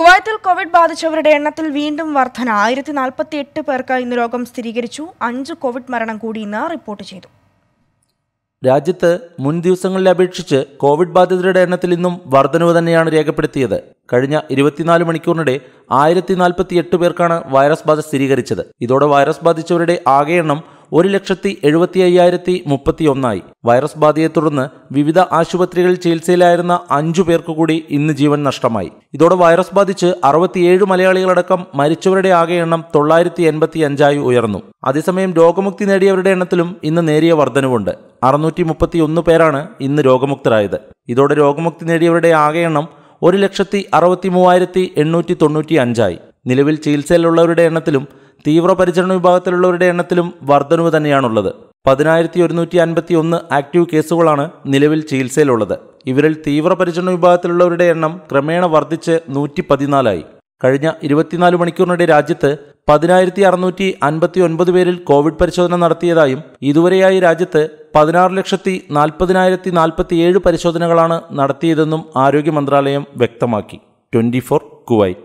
കുവൈത്തിൽ കോവിഡ് ബാധിച്ചവരുടെ എണ്ണത്തിൽ വീണ്ടും വർധന ആയിരത്തി നാൽപ്പത്തി എട്ട് പേർക്ക് ഇന്ന് രോഗം സ്ഥിരീകരിച്ചു അഞ്ച് കോവിഡ് മരണം കൂടി ഇന്ന് റിപ്പോർട്ട് ചെയ്തു രാജ്യത്ത് മുൻ ദിവസങ്ങളെ അപേക്ഷിച്ച് കോവിഡ് ബാധിതരുടെ എണ്ണത്തിൽ ഇന്നും വർധനവ് തന്നെയാണ് രേഖപ്പെടുത്തിയത് കഴിഞ്ഞ ഇരുപത്തിനാല് മണിക്കൂറിനിടെ ആയിരത്തി നാൽപ്പത്തി എട്ട് പേർക്കാണ് വൈറസ് ബാധ സ്ഥിരീകരിച്ചത് ഇതോടെ വൈറസ് ബാധിച്ചവരുടെ ആകെ എണ്ണം ഒരു ലക്ഷത്തി എഴുപത്തി അയ്യായിരത്തി മുപ്പത്തി ഒന്നായി വൈറസ് ബാധയെ തുടർന്ന് വിവിധ ആശുപത്രികളിൽ ചികിത്സയിലായിരുന്ന അഞ്ചു പേർക്ക് കൂടി ഇന്ന് ജീവൻ നഷ്ടമായി ഇതോടെ വൈറസ് ബാധിച്ച് അറുപത്തിയേഴ് മലയാളികളടക്കം മരിച്ചവരുടെ ആകെ എണ്ണം തൊള്ളായിരത്തി എൺപത്തി അഞ്ചായി ഉയർന്നു അതേസമയം രോഗമുക്തി നേടിയവരുടെ എണ്ണത്തിലും ഇന്ന് നേരിയ വർധനവുണ്ട് അറുന്നൂറ്റി മുപ്പത്തി ഒന്ന് പേരാണ് ഇന്ന് രോഗമുക്തരായത് ഇതോടെ രോഗമുക്തി നേടിയവരുടെ ആകെ എണ്ണം ഒരു ലക്ഷത്തി അറുപത്തി മൂവായിരത്തി എണ്ണൂറ്റി തൊണ്ണൂറ്റി അഞ്ചായി നിലവിൽ ചികിത്സയിലുള്ളവരുടെ എണ്ണത്തിലും തീവ്രപരിചരണ വിഭാഗത്തിലുള്ളവരുടെ എണ്ണത്തിലും വർധനവ് തന്നെയാണുള്ളത് പതിനായിരത്തി ഒരുന്നൂറ്റി അൻപത്തി ഒന്ന് ആക്റ്റീവ് കേസുകളാണ് നിലവിൽ ചികിത്സയിലുള്ളത് ഇവരിൽ തീവ്രപരിചരണ വിഭാഗത്തിലുള്ളവരുടെ എണ്ണം ക്രമേണ വർദ്ധിച്ച് നൂറ്റി പതിനാലായി കഴിഞ്ഞ ഇരുപത്തിനാല് മണിക്കൂറിനിടെ രാജ്യത്ത് പതിനായിരത്തി അറുന്നൂറ്റി അൻപത്തി ഒൻപത് പേരിൽ കോവിഡ് പരിശോധന നടത്തിയതായും ഇതുവരെയായി രാജ്യത്ത് പതിനാറ് ലക്ഷത്തി നാൽപ്പതിനായിരത്തി നാൽപ്പത്തിയേഴ് പരിശോധനകളാണ് നടത്തിയതെന്നും ആരോഗ്യ മന്ത്രാലയം വ്യക്തമാക്കി ട്വൻറ്റി ഫോർ കുവൈറ്റ്